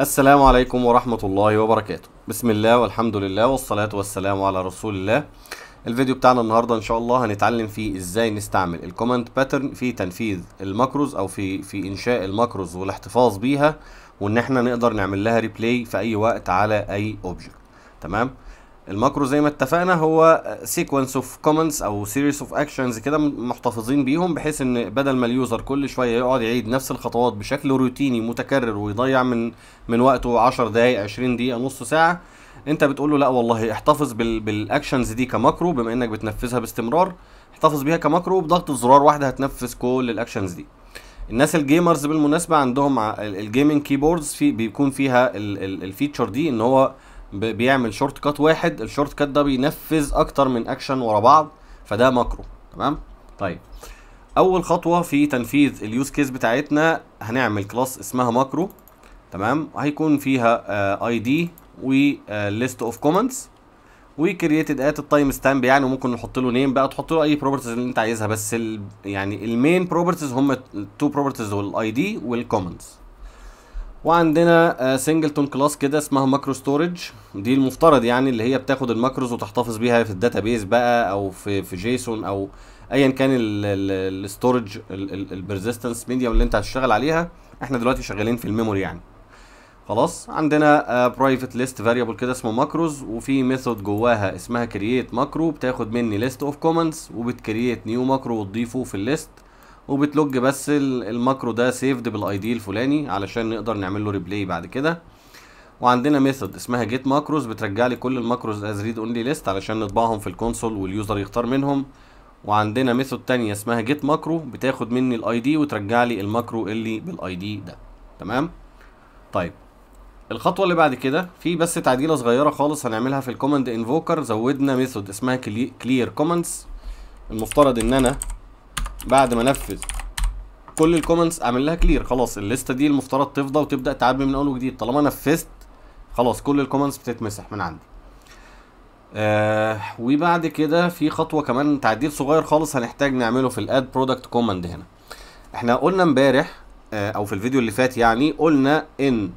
السلام عليكم ورحمة الله وبركاته بسم الله والحمد لله والصلاة والسلام على رسول الله الفيديو بتاعنا النهاردة ان شاء الله هنتعلم فيه ازاي نستعمل الكومنت باترن في تنفيذ الماكروز او في في انشاء الماكروز والاحتفاظ بيها وان احنا نقدر نعمل لها ريبلاي في اي وقت على اي اوبجكت تمام الماكرو زي ما اتفقنا هو سيكونس اوف كومنتس او سيريس اوف اكشنز كده محتفظين بيهم بحيث ان بدل ما اليوزر كل شويه يقعد يعيد نفس الخطوات بشكل روتيني متكرر ويضيع من من وقته 10 دقائق 20 دقيقه نص ساعه انت بتقول له لا والله احتفظ بالاكشنز دي كماكرو بما انك بتنفذها باستمرار احتفظ بيها كماكرو وبضغط زرار واحده هتنفذ كل الاكشنز دي الناس الجيمرز بالمناسبه عندهم الجيمنج كيبوردز في بيكون فيها الفيتشر دي ان هو بيعمل شورت كات واحد الشورت كات ده بينفذ اكتر من اكشن ورا بعض فده ماكرو تمام طيب اول خطوه في تنفيذ اليوز كيس بتاعتنا هنعمل كلاس اسمها ماكرو تمام هيكون فيها اي دي وليست اوف كومنتس وكرييتد ات التايم ستامب يعني وممكن نحط له نيم بقى تحط له اي بروبرتيز اللي انت عايزها بس الـ يعني المين بروبرتيز هم التو بروبرتيز والاي دي والكومنتس وعندنا آه، سنجلتون كلاس كده اسمها ماكرو ستورج دي المفترض يعني اللي هي بتاخد الماكروز وتحتفظ بيها في الداتابيز بقى او في في جيسون او ايا كان الستورج البرزيستنس ميديوم اللي انت هتشتغل عليها احنا دلوقتي شغالين في الميموري يعني خلاص عندنا برايفت ليست فاريبل كده اسمه ماكروز وفي ميثود جواها اسمها كرييت ماكرو بتاخد مني ليست اوف كومنتس وبتكرييت نيو ماكرو وتضيفه في الليست وبتلوج بس الماكرو ده سيفد بالاي دي الفلاني علشان نقدر نعمل له ريبلاي بعد كده وعندنا ميثود اسمها جيت ماكروز بترجع لي كل الماكروز از ريد اونلي ليست علشان نطبعهم في الكونسول واليوزر يختار منهم وعندنا ميثود تانية اسمها جيت ماكرو بتاخد مني الاي دي وترجع لي الماكرو اللي بالاي دي ده تمام طيب الخطوه اللي بعد كده في بس تعديله صغيره خالص هنعملها في الكوماند انفوكر زودنا ميثود اسمها كلير كومنتس المفترض ان انا بعد ما انفذ كل الكومنتس اعمل لها كلير خلاص الليسته دي المفترض تفضى وتبدا تعبي من اول وجديد طالما نفذت خلاص كل الكومنتس بتتمسح من عندي آه وبعد كده في خطوه كمان تعديل صغير خالص هنحتاج نعمله في الاد برودكت كوماند هنا احنا قلنا امبارح آه او في الفيديو اللي فات يعني قلنا ان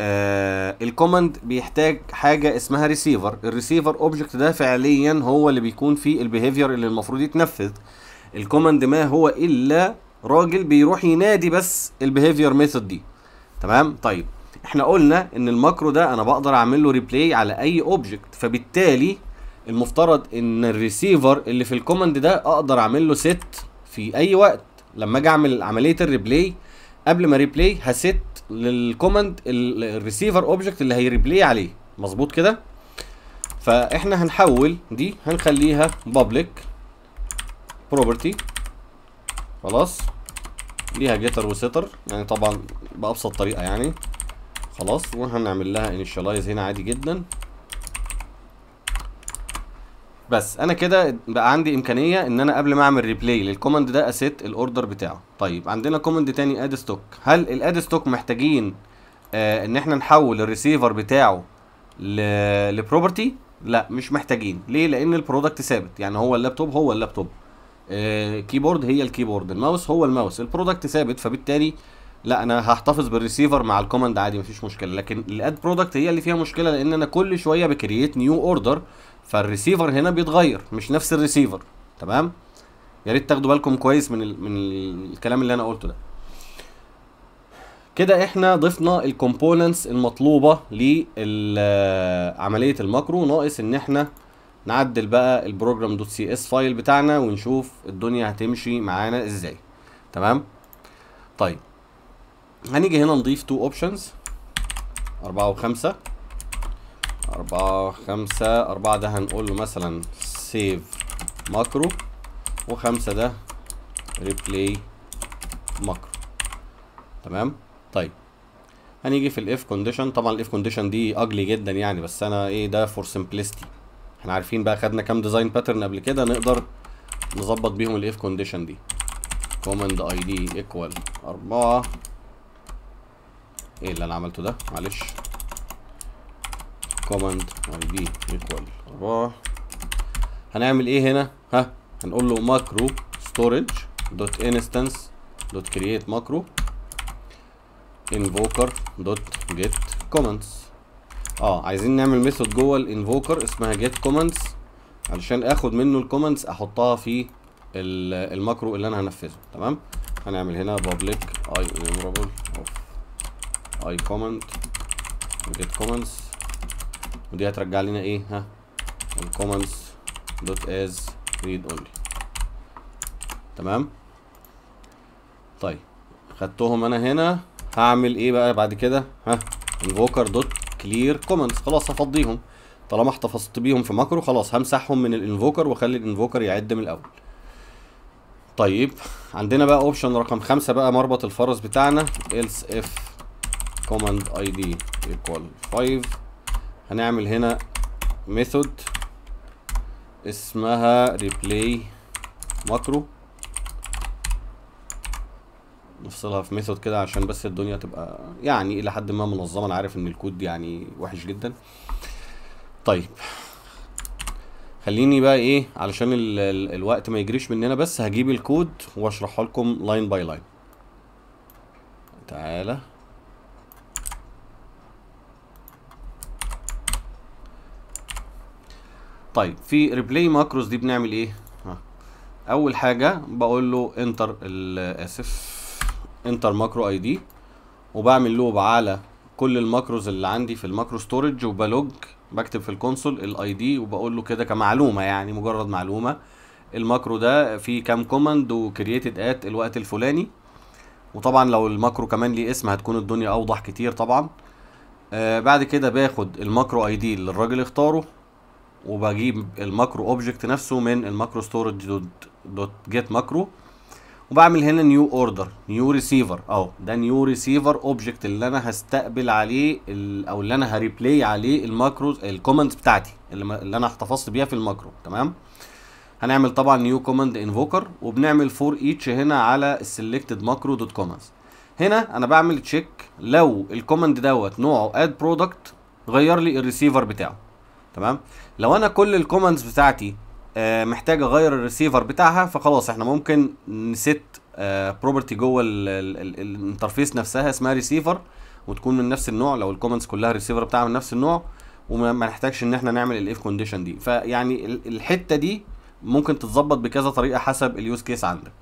آه الكوماند بيحتاج حاجه اسمها ريسيفر الريسيفر اوبجكت ده فعليا هو اللي بيكون فيه البيهيفير اللي المفروض يتنفذ الكوماند ما هو الا راجل بيروح ينادي بس البيهيفير ميثود دي تمام طيب احنا قلنا ان الماكرو ده انا بقدر اعمل له ريبلاي على اي اوبجكت فبالتالي المفترض ان الريسيفر اللي في الكوماند ده اقدر اعمل له سيت في اي وقت لما اجي اعمل عمليه الريبلاي قبل ما ريبلاي هست للكوماند الريسيفر اوبجكت اللي هيريبلاي عليه مظبوط كده فاحنا هنحول دي هنخليها بابليك بروبرتي خلاص ليها جيتر وستر يعني طبعا بابسط طريقه يعني خلاص وهنعمل لها انيشلايز هنا عادي جدا بس انا كده بقى عندي امكانيه ان انا قبل ما اعمل ريبلاي للكوماند ده اسيت الاوردر بتاعه طيب عندنا كوماند تاني اد ستوك هل الاد ستوك محتاجين آه ان احنا نحول الريسيفر بتاعه لبروبرتي لا مش محتاجين ليه لان البرودكت ثابت يعني هو اللابتوب هو اللابتوب كيبورد آه، هي الكيبورد الماوس هو الماوس البرودكت ثابت فبالتالي لا انا هحتفظ بالريسيفر مع الكوماند عادي مفيش مشكله لكن الاد برودكت هي اللي فيها مشكله لان انا كل شويه بكرييت نيو اوردر فالريسيفر هنا بيتغير مش نفس الريسيفر تمام يا ريت تاخدوا بالكم كويس من ال من الكلام اللي انا قلته ده كده احنا ضفنا الكومبوننتس المطلوبه لعمليه آه، الماكرو ناقص ان احنا نعدل بقى البروجرام دوت سي اس فايل بتاعنا ونشوف الدنيا هتمشي معانا ازاي تمام طيب هنيجي هنا نضيف تو اوبشنز أربعة وخمسة أربعة خمسة أربعة ده هنقول له مثلا سيف ماكرو وخمسة ده ريبلاي ماكرو تمام طيب هنيجي في الاف كونديشن طبعا الاف كونديشن دي اجلي جدا يعني بس انا ايه ده فور سمبلستي احنا عارفين بقى خدنا كام ديزاين باترن قبل كده نقدر نظبط بيهم الاف كونديشن دي كوماند اي دي ايكوال 4 ايه اللي انا عملته ده معلش كوماند اي دي ايكوال 4 هنعمل ايه هنا ها هنقول له ماكرو ستورج دوت انستنس دوت كرييت ماكرو invoker دوت جيت كومنتس اه عايزين نعمل ميثود جوه الانفوكر اسمها جيت كومنتس علشان اخد منه الكومنتس احطها في الماكرو اللي انا هنفذه تمام هنعمل هنا public اي enumerable اوف اي كومنت جيت كومنتس ودي هترجع لنا ايه ها الكومنتس دوت از ريد اونلي تمام طيب خدتهم انا هنا هعمل ايه بقى بعد كده ها invoker دوت كلير كومنتس خلاص هفضيهم طالما احتفظت بيهم في ماكرو خلاص همسحهم من الانفوكر واخلي الانفوكر يعد من الاول طيب عندنا بقى اوبشن رقم خمسة بقى مربط الفرس بتاعنا else if command id equal 5 هنعمل هنا method اسمها replay macro نفصلها في ميثود كده عشان بس الدنيا تبقى يعني الى حد ما منظمه انا عارف ان الكود يعني وحش جدا طيب خليني بقى ايه علشان الـ الـ الوقت ما يجريش مننا بس هجيب الكود واشرحه لكم لاين باي لاين تعالى طيب في ريبلاي ماكروز دي بنعمل ايه اول حاجه بقول له انتر اسف انتر ماكرو اي دي وبعمل لوب على كل الماكروز اللي عندي في الماكرو ستورج وبلوج بكتب في الكونسول الاي دي وبقول له كده كمعلومه يعني مجرد معلومه الماكرو ده فيه كام كوماند وكرييتد ات الوقت الفلاني وطبعا لو الماكرو كمان ليه اسم هتكون الدنيا اوضح كتير طبعا آه بعد كده باخد الماكرو اي دي اللي الراجل اختاره وبجيب الماكرو اوبجكت نفسه من الماكرو ستورج دوت, دوت جيت ماكرو وبعمل هنا نيو اوردر نيو ريسيفر اهو ده نيو ريسيفر اوبجكت اللي انا هستقبل عليه او اللي انا هريبلاي عليه الماكروز الكومنتس بتاعتي اللي, اللي انا احتفظت بيها في الماكرو تمام هنعمل طبعا نيو كوماند انفوكر وبنعمل فور ايتش هنا على السلكتد ماكرو دوت كوماندز هنا انا بعمل تشيك لو الكوماند دوت نوعه اد برودكت غير لي الريسيفر بتاعه تمام لو انا كل الكومنتس بتاعتي آه، محتاج اغير الريسيفر بتاعها فخلاص احنا ممكن نسيت بروبرتي آه، جوه الانترفيس نفسها اسمها ريسيفر وتكون من نفس النوع لو الكومنتس كلها الريسيفر بتاعها من نفس النوع وما نحتاجش ان احنا نعمل الاف كونديشن دي فيعني الحته دي ممكن تتظبط بكذا طريقه حسب اليوز كيس عندك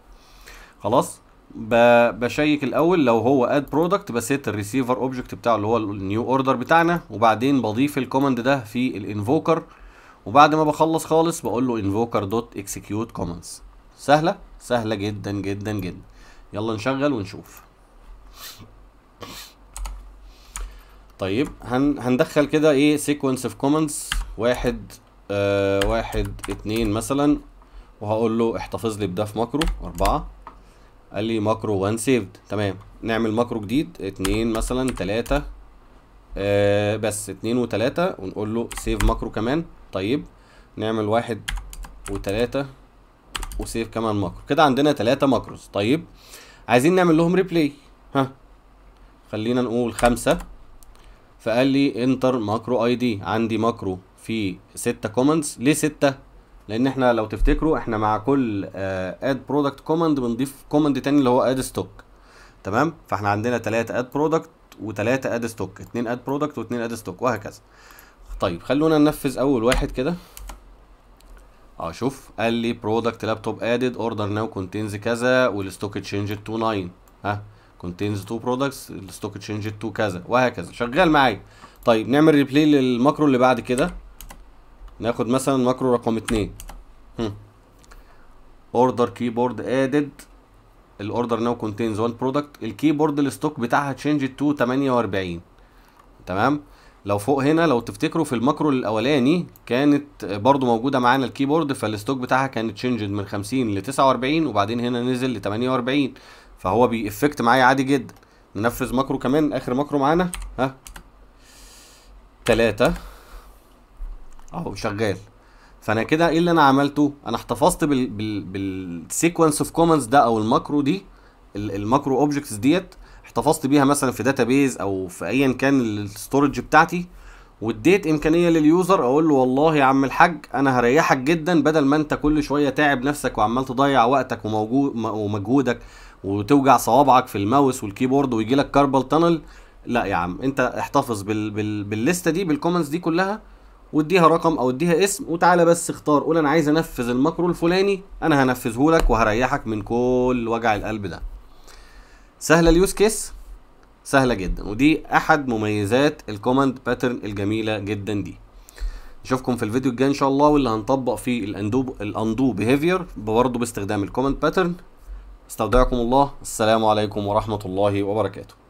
خلاص بشيك الاول لو هو اد برودكت بسيت الريسيفر اوبجكت بتاعه اللي هو النيو اوردر بتاعنا وبعدين بضيف الكوماند ده في الانفوكر وبعد ما بخلص خالص بقول له invoker dot execute commands سهله سهله جدا جدا جدا يلا نشغل ونشوف طيب هن هندخل كده ايه sequence of commands واحد آه واحد اتنين مثلا وهقول له احتفظ لي بده في ماكرو اربعة قال لي ماكرو وان سيفد تمام نعمل ماكرو جديد اتنين مثلا تلاتة آه بس اتنين وتلاتة ونقول له سيف ماكرو كمان طيب نعمل واحد وتلاتة وسيف كمان ماكرو كده عندنا تلاتة ماكروز طيب عايزين نعمل لهم ريبلاي ها خلينا نقول خمسة فقال لي انتر ماكرو اي دي عندي ماكرو في ستة كومنتس ليه ستة لان احنا لو تفتكروا احنا مع كل اد برودكت كوماند بنضيف كوماند تاني اللي هو اد ستوك تمام فاحنا عندنا 3 اد برودكت وثلاثة اد ستوك اتنين اد برودكت واتنين اد ستوك وهكذا طيب خلونا ننفذ اول واحد كده اه شوف قال لي برودكت لابتوب ادد اوردر ناو كونتينز كذا والستوك اتشينج تو 9 ها كونتينز تو برودكتس الستوك اتشينج تو كذا وهكذا شغال معايا طيب نعمل ريبلاي للماكرو اللي بعد كده ناخد مثلا ماكرو رقم 2 اوردر كيبورد ادد الاوردر ناو كونتينز وان برودكت الكيبورد الستوك بتاعها تشينج تو 48 تمام لو فوق هنا لو تفتكروا في الماكرو الاولاني كانت برضو موجوده معانا الكيبورد فالستوك بتاعها كانت تشينج من 50 ل 49 وبعدين هنا نزل ل 48 فهو بيفكت معايا عادي جدا ننفذ ماكرو كمان اخر ماكرو معانا ها 3 اهو شغال فانا كده ايه اللي انا عملته انا احتفظت بال بال بالسيكونس اوف كومنتس ده او الماكرو دي الماكرو اوبجكتس ديت احتفظت بيها مثلا في داتابيز او في ايا كان الستورج بتاعتي واديت امكانيه لليوزر اقول له والله يا عم الحاج انا هريحك جدا بدل ما انت كل شويه تعب نفسك وعمال تضيع وقتك وموجود ومجهودك وتوجع صوابعك في الماوس والكيبورد ويجي لك كاربل تانل لا يا عم انت احتفظ بال... بال... بالليسته دي بالكومنتس دي كلها واديها رقم او اديها اسم وتعالى بس اختار قول انا عايز انفذ الماكرو الفلاني انا هنفذه لك وهريحك من كل وجع القلب ده سهله اليوز كيس سهله جدا ودي احد مميزات الكوماند باترن الجميله جدا دي نشوفكم في الفيديو الجاي ان شاء الله واللي هنطبق فيه الاندو الاندو بيهيفير برضه باستخدام الكوماند باترن استودعكم الله السلام عليكم ورحمه الله وبركاته